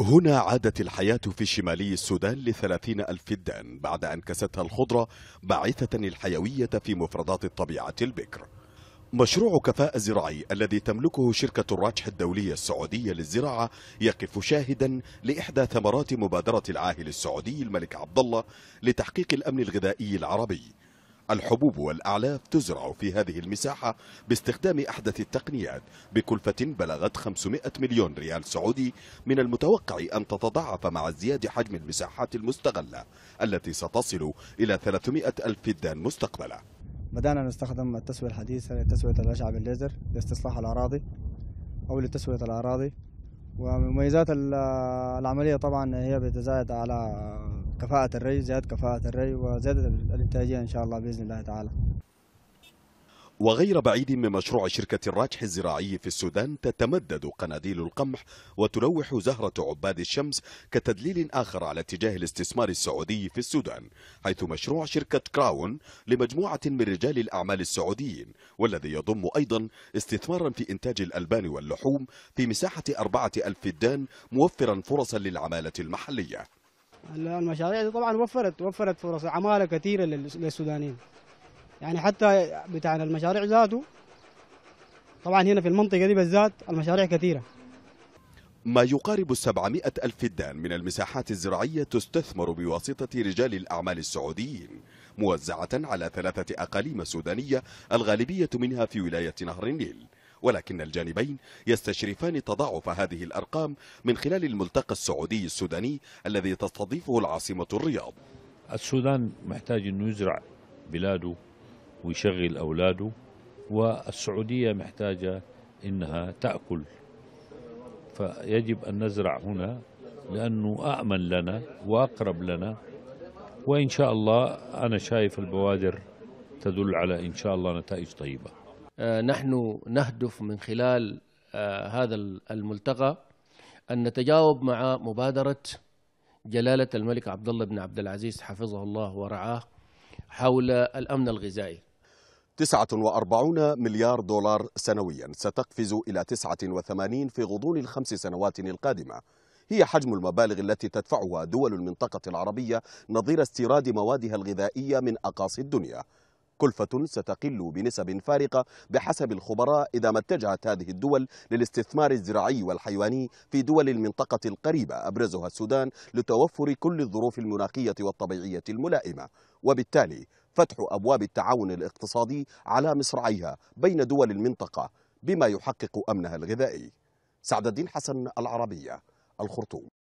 هنا عادت الحياة في شمالي السودان لثلاثين ألف فدان بعد أن كستها الخضرة باعثة الحيوية في مفردات الطبيعة البكر مشروع كفاءة زراعي الذي تملكه شركة الراجح الدولية السعودية للزراعة يقف شاهدا لإحدى ثمرات مبادرة العاهل السعودي الملك عبد الله لتحقيق الأمن الغذائي العربي الحبوب والأعلاف تزرع في هذه المساحة باستخدام أحدث التقنيات بكلفة بلغت 500 مليون ريال سعودي من المتوقع أن تتضاعف مع ازدياد حجم المساحات المستغلة التي ستصل إلى 300 ألف فدان مستقبلا بدأنا نستخدم التسوية الحديثة لتسوية الأشعة بالليزر لاستصلاح الأراضي أو لتسوية الأراضي ومميزات العملية طبعا هي بتزايد على كفاءة الري زيادة كفاءة الري وزيادة الإنتاجية إن شاء الله بإذن الله تعالى وغير بعيد من مشروع شركة الراجح الزراعي في السودان تتمدد قناديل القمح وتلوح زهرة عباد الشمس كتدليل آخر على اتجاه الاستثمار السعودي في السودان حيث مشروع شركة كراون لمجموعة من رجال الأعمال السعوديين والذي يضم أيضا استثمارا في إنتاج الألبان واللحوم في مساحة أربعة ألف فدان موفرا فرصا للعمالة المحلية المشاريع دي طبعا وفرت وفرت فرص عماله كثيره للسودانيين يعني حتى بتاع المشاريع ذاته طبعا هنا في المنطقه دي بالذات المشاريع كثيره ما يقارب 700 ألف فدان من المساحات الزراعية تستثمر بواسطة رجال الأعمال السعوديين موزعة على ثلاثة أقاليم سودانية الغالبية منها في ولاية نهر النيل ولكن الجانبين يستشرفان تضاعف هذه الأرقام من خلال الملتقى السعودي السوداني الذي تستضيفه العاصمة الرياض السودان محتاج أنه يزرع بلاده ويشغل أولاده والسعودية محتاجة إنها تأكل فيجب أن نزرع هنا لأنه أأمن لنا وأقرب لنا وإن شاء الله أنا شايف البوادر تدل على إن شاء الله نتائج طيبة آه، نحن نهدف من خلال آه، هذا الملتقى أن نتجاوب مع مبادرة جلالة الملك عبد الله بن عبد العزيز حفظه الله ورعاه حول الأمن الغذائي 49 مليار دولار سنويا ستقفز إلى 89 في غضون الخمس سنوات القادمة هي حجم المبالغ التي تدفعها دول المنطقة العربية نظير استيراد موادها الغذائية من أقاصي الدنيا كلفة ستقل بنسب فارقة بحسب الخبراء إذا ما اتجهت هذه الدول للاستثمار الزراعي والحيواني في دول المنطقة القريبة أبرزها السودان لتوفر كل الظروف المناخية والطبيعية الملائمة وبالتالي فتح أبواب التعاون الاقتصادي على مصراعيها بين دول المنطقة بما يحقق أمنها الغذائي سعد الدين حسن العربية الخرطوم